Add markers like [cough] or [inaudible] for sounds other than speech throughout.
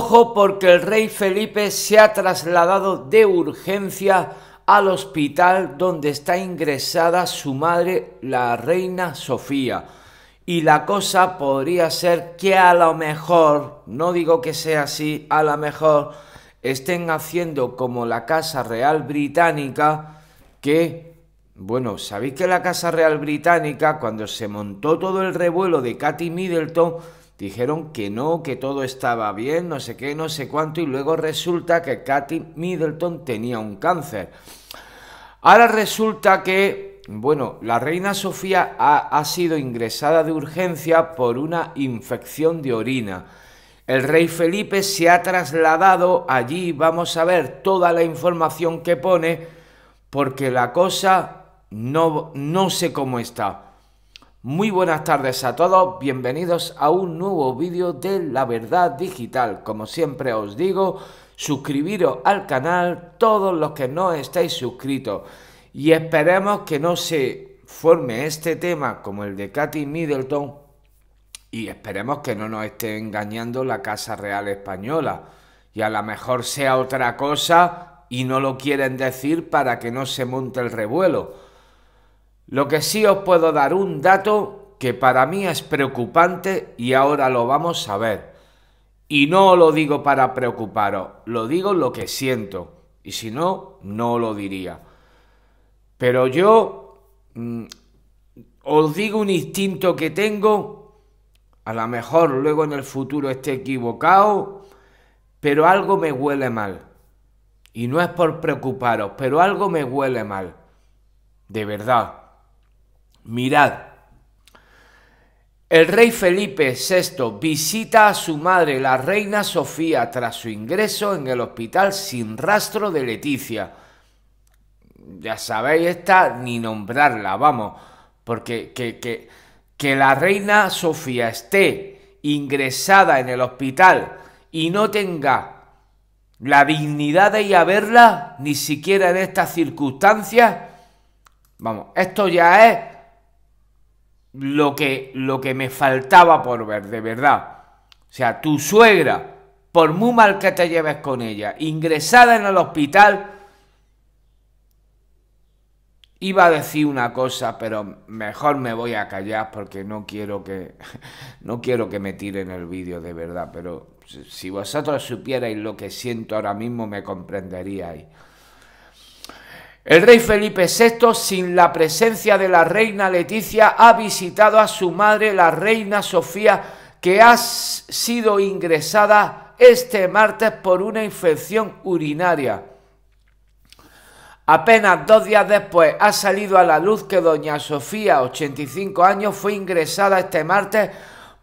Ojo porque el rey Felipe se ha trasladado de urgencia al hospital donde está ingresada su madre, la reina Sofía. Y la cosa podría ser que a lo mejor, no digo que sea así, a lo mejor estén haciendo como la Casa Real Británica, que, bueno, sabéis que la Casa Real Británica, cuando se montó todo el revuelo de Katy Middleton, Dijeron que no, que todo estaba bien, no sé qué, no sé cuánto, y luego resulta que Kathy Middleton tenía un cáncer. Ahora resulta que, bueno, la reina Sofía ha, sido ingresada de urgencia por una infección de orina. El rey Felipe se ha trasladado allí, vamos a ver toda la información que pone, porque la cosa no sé cómo está. Muy buenas tardes a todos, bienvenidos a un nuevo vídeo de La Verdad Digital. Como siempre os digo, suscribiros al canal todos los que no estáis suscritos y esperemos que no se forme este tema como el de Katy Middleton y esperemos que no nos esté engañando la Casa Real Española y a lo mejor sea otra cosa y no lo quieren decir para que no se monte el revuelo lo que sí os puedo dar un dato que para mí es preocupante y ahora lo vamos a ver. Y no lo digo para preocuparos, lo digo lo que siento. Y si no, no lo diría. Pero yo mm, os digo un instinto que tengo, a lo mejor luego en el futuro esté equivocado, pero algo me huele mal. Y no es por preocuparos, pero algo me huele mal. De verdad. Mirad, el rey Felipe VI visita a su madre, la reina Sofía, tras su ingreso en el hospital sin rastro de Leticia. Ya sabéis, esta ni nombrarla, vamos, porque que, que, que la reina Sofía esté ingresada en el hospital y no tenga la dignidad de ir a verla, ni siquiera en estas circunstancias, vamos, esto ya es lo que, lo que me faltaba por ver, de verdad. O sea, tu suegra, por muy mal que te lleves con ella, ingresada en el hospital, iba a decir una cosa, pero mejor me voy a callar porque no quiero que, [laughs] no quiero que me tiren el vídeo, de verdad. Pero si vosotros supierais lo que siento ahora mismo, me comprenderíais. El rey Felipe VI, sin la presencia de la reina Leticia, ha visitado a su madre, la reina Sofía, que ha sido ingresada este martes por una infección urinaria. Apenas dos días después ha salido a la luz que doña Sofía, 85 años, fue ingresada este martes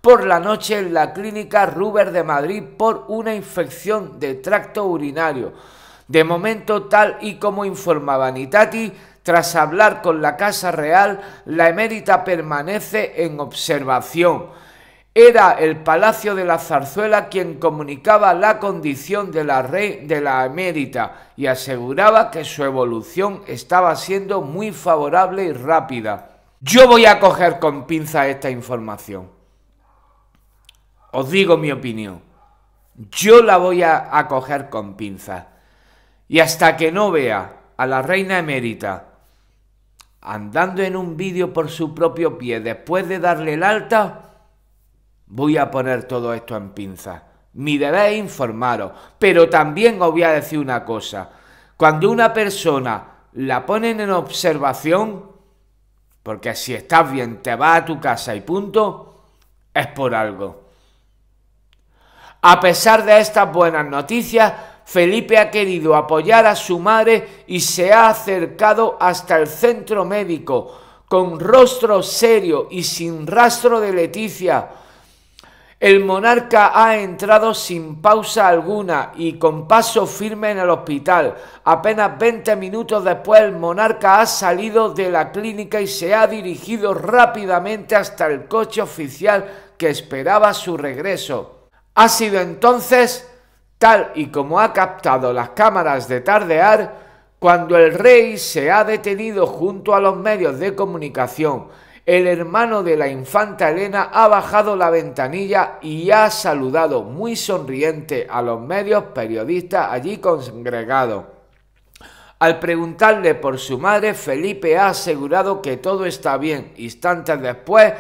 por la noche en la clínica Ruber de Madrid por una infección de tracto urinario. De momento, tal y como informaba Nitati, tras hablar con la Casa Real, la emérita permanece en observación. Era el Palacio de la Zarzuela quien comunicaba la condición de la rey de la emérita y aseguraba que su evolución estaba siendo muy favorable y rápida. Yo voy a coger con pinza esta información. Os digo mi opinión. Yo la voy a, coger con pinzas. Y hasta que no vea a la reina emérita andando en un vídeo por su propio pie después de darle el alta, voy a poner todo esto en pinza. Mi deber es informaros, pero también os voy a decir una cosa. Cuando una persona la ponen en observación, porque si estás bien te va a tu casa y punto, es por algo. A pesar de estas buenas noticias, Felipe ha querido apoyar a su madre y se ha acercado hasta el centro médico, con rostro serio y sin rastro de Leticia. El monarca ha entrado sin pausa alguna y con paso firme en el hospital. Apenas 20 minutos después el monarca ha salido de la clínica y se ha dirigido rápidamente hasta el coche oficial que esperaba su regreso. Ha sido entonces tal y como ha captado las cámaras de tardear, cuando el rey se ha detenido junto a los medios de comunicación, el hermano de la infanta Elena ha bajado la ventanilla y ha saludado muy sonriente a los medios periodistas allí congregados. Al preguntarle por su madre, Felipe ha asegurado que todo está bien. Instantes después,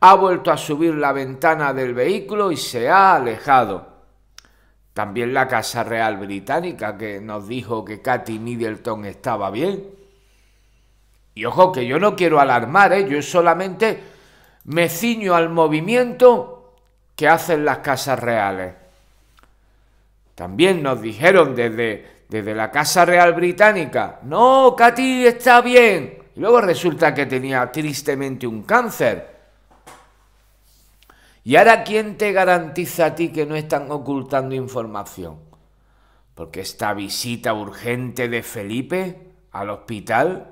ha vuelto a subir la ventana del vehículo y se ha alejado. También la Casa Real Británica, que nos dijo que Katy Middleton estaba bien. Y ojo, que yo no quiero alarmar, ¿eh? yo solamente me ciño al movimiento que hacen las casas reales. También nos dijeron desde, desde la Casa Real Británica, no, Katy está bien. Y luego resulta que tenía tristemente un cáncer. ¿Y ahora quién te garantiza a ti que no están ocultando información? Porque esta visita urgente de Felipe al hospital...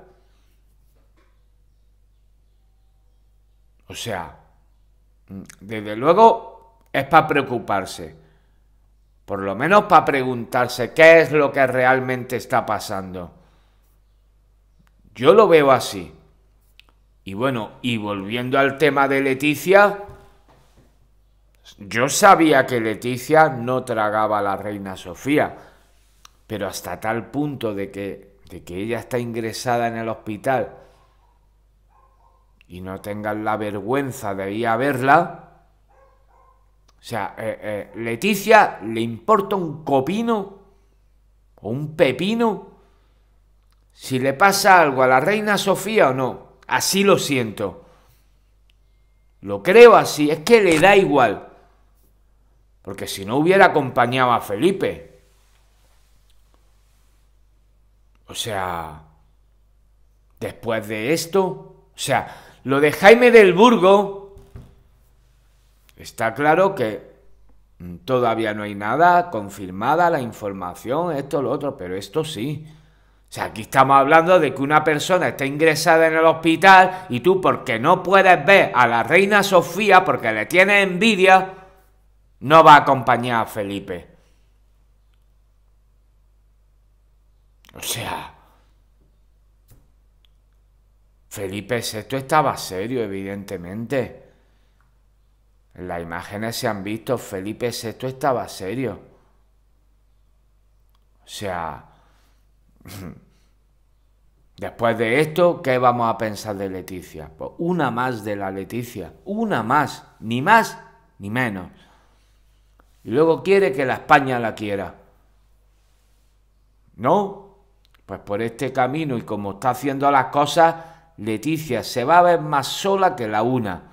O sea, desde luego es para preocuparse. Por lo menos para preguntarse qué es lo que realmente está pasando. Yo lo veo así. Y bueno, y volviendo al tema de Leticia, yo sabía que Leticia no tragaba a la reina Sofía, pero hasta tal punto de que, de que ella está ingresada en el hospital y no tengan la vergüenza de ir a verla. O sea, eh, eh, Leticia le importa un copino o un pepino si le pasa algo a la reina Sofía o no. Así lo siento. Lo creo así, es que le da igual porque si no hubiera acompañado a Felipe. O sea, después de esto, o sea, lo de Jaime del Burgo, está claro que todavía no hay nada confirmada la información, esto, lo otro, pero esto sí. O sea, aquí estamos hablando de que una persona está ingresada en el hospital y tú porque no puedes ver a la reina Sofía, porque le tienes envidia, no va a acompañar a Felipe. O sea, Felipe VI estaba serio, evidentemente. En las imágenes se han visto, Felipe VI estaba serio. O sea, [laughs] después de esto, ¿qué vamos a pensar de Leticia? Pues una más de la Leticia, una más, ni más ni menos y luego quiere que la España la quiera. ¿No? Pues por este camino y como está haciendo las cosas, Leticia se va a ver más sola que la una.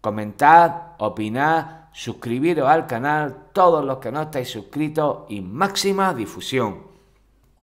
Comentad, opinad, suscribiros al canal, todos los que no estáis suscritos y máxima difusión.